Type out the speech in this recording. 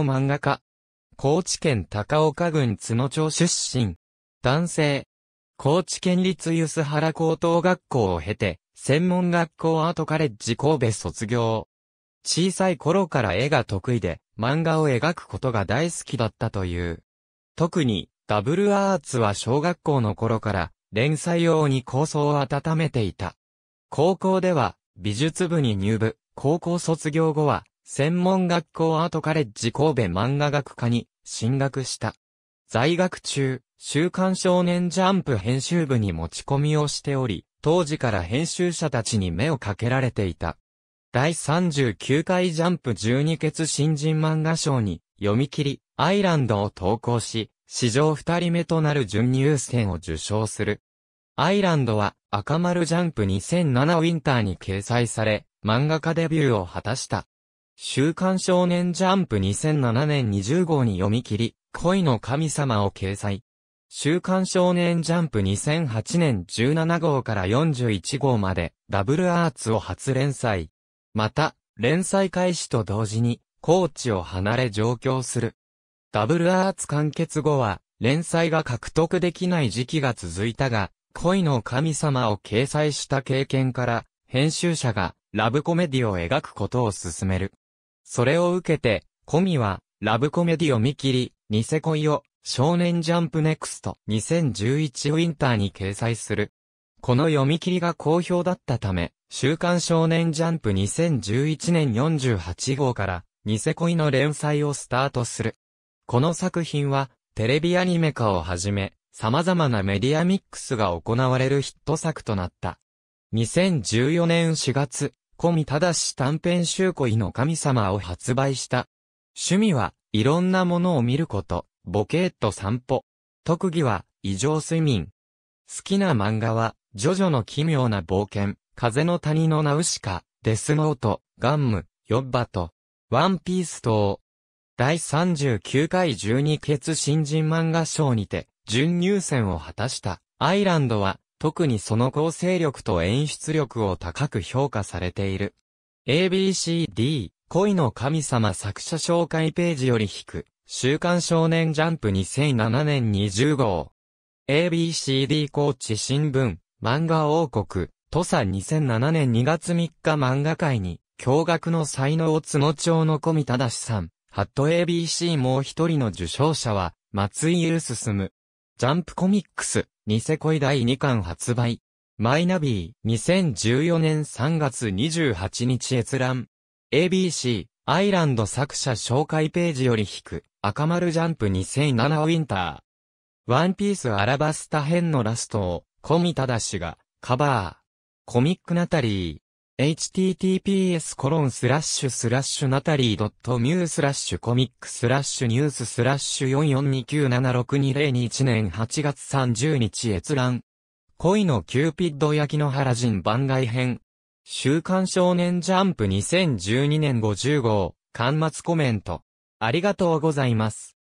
漫画家。高知県高岡郡津野町出身。男性。高知県立梼原高等学校を経て、専門学校アートカレッジ神戸卒業。小さい頃から絵が得意で、漫画を描くことが大好きだったという。特に、ダブルアーツは小学校の頃から、連載用に構想を温めていた。高校では、美術部に入部、高校卒業後は、専門学校アートカレッジ神戸漫画学科に進学した。在学中、週刊少年ジャンプ編集部に持ち込みをしており、当時から編集者たちに目をかけられていた。第39回ジャンプ12決新人漫画賞に読み切り、アイランドを投稿し、史上二人目となる準入選を受賞する。アイランドは赤丸ジャンプ2007ウィンターに掲載され、漫画家デビューを果たした。週刊少年ジャンプ2007年20号に読み切り、恋の神様を掲載。週刊少年ジャンプ2008年17号から41号まで、ダブルアーツを初連載。また、連載開始と同時に、高知を離れ上京する。ダブルアーツ完結後は、連載が獲得できない時期が続いたが、恋の神様を掲載した経験から、編集者がラブコメディを描くことを進める。それを受けて、コミは、ラブコメディを見切り、ニセ恋を、少年ジャンプネクスト2011ウィンターに掲載する。この読み切りが好評だったため、週刊少年ジャンプ2011年48号から、ニセ恋の連載をスタートする。この作品は、テレビアニメ化をはじめ、様々なメディアミックスが行われるヒット作となった。2014年4月、込みただし短編集意の神様を発売した。趣味は、いろんなものを見ること、ボケーっと散歩。特技は、異常睡眠。好きな漫画は、ジョジョの奇妙な冒険、風の谷のナウシカ、デスノート、ガンム、ヨッバと、ワンピース等。第39回12決新人漫画賞にて、準入選を果たした、アイランドは、特にその構成力と演出力を高く評価されている。ABCD 恋の神様作者紹介ページより引く、週刊少年ジャンプ2007年20号。ABCD 高知新聞、漫画王国、土佐2007年2月3日漫画界に、驚愕の才能を角町の小見正さん、ハット ABC もう一人の受賞者は、松井ゆる進む。ジャンプコミックス、ニセ恋第2巻発売。マイナビー、2014年3月28日閲覧。ABC、アイランド作者紹介ページより引く、赤丸ジャンプ2007ウィンター。ワンピースアラバスタ編のラストを、コミタダし、が、カバー。コミックナタリー、https コロンスラッシュスラッシュナタリードットミュースラッシュコミックスラッシュニューススラッシュ44297620201年8月30日閲覧。恋のキューピッド焼きの原人番外編。週刊少年ジャンプ2012年50号、刊末コメント。ありがとうございます。